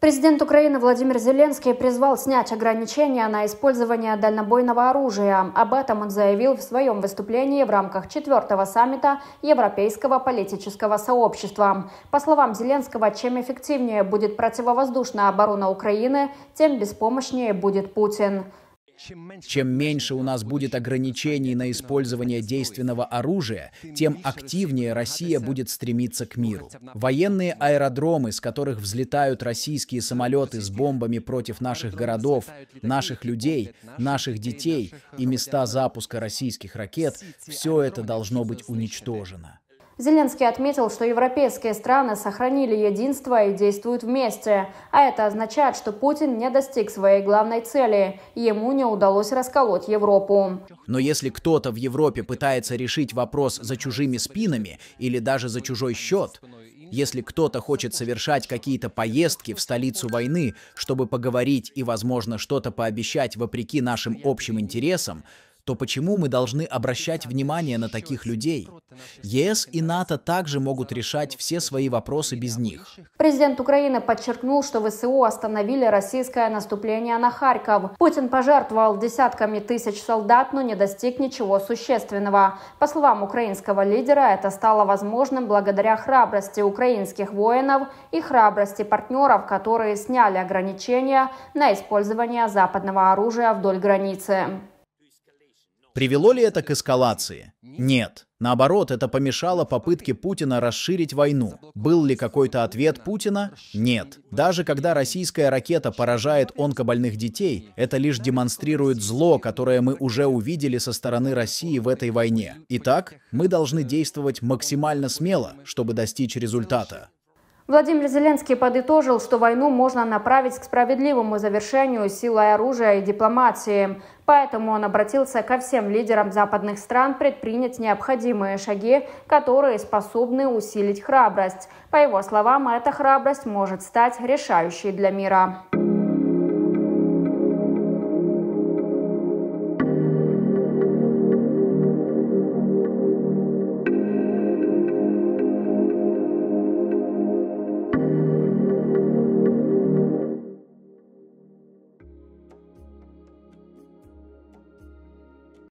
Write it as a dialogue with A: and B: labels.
A: Президент Украины Владимир Зеленский призвал снять ограничения на использование дальнобойного оружия. Об этом он заявил в своем выступлении в рамках четвертого саммита Европейского политического сообщества. По словам Зеленского, чем эффективнее будет противовоздушная оборона Украины, тем беспомощнее будет Путин.
B: Чем меньше у нас будет ограничений на использование действенного оружия, тем активнее Россия будет стремиться к миру. Военные аэродромы, с которых взлетают российские самолеты с бомбами против наших городов, наших людей, наших детей и места запуска российских ракет, все это должно быть уничтожено.
A: Зеленский отметил, что европейские страны сохранили единство и действуют вместе, а это означает, что Путин не достиг своей главной цели, ему не удалось расколоть Европу.
B: Но если кто-то в Европе пытается решить вопрос за чужими спинами или даже за чужой счет, если кто-то хочет совершать какие-то поездки в столицу войны, чтобы поговорить и, возможно, что-то пообещать вопреки нашим общим интересам, то почему мы должны обращать внимание на таких людей? ЕС и НАТО также могут решать все свои вопросы без них.
A: Президент Украины подчеркнул, что ВСУ остановили российское наступление на Харьков. Путин пожертвовал десятками тысяч солдат, но не достиг ничего существенного. По словам украинского лидера, это стало возможным благодаря храбрости украинских воинов и храбрости партнеров, которые сняли ограничения на использование западного оружия вдоль границы.
B: Привело ли это к эскалации? Нет. Наоборот, это помешало попытке Путина расширить войну. Был ли какой-то ответ Путина? Нет. Даже когда российская ракета поражает онкобольных детей, это лишь демонстрирует зло, которое мы уже увидели со стороны России в этой войне. Итак, мы должны действовать максимально смело, чтобы достичь результата.
A: Владимир Зеленский подытожил, что войну можно направить к справедливому завершению силой оружия и дипломации. Поэтому он обратился ко всем лидерам западных стран предпринять необходимые шаги, которые способны усилить храбрость. По его словам, эта храбрость может стать решающей для мира.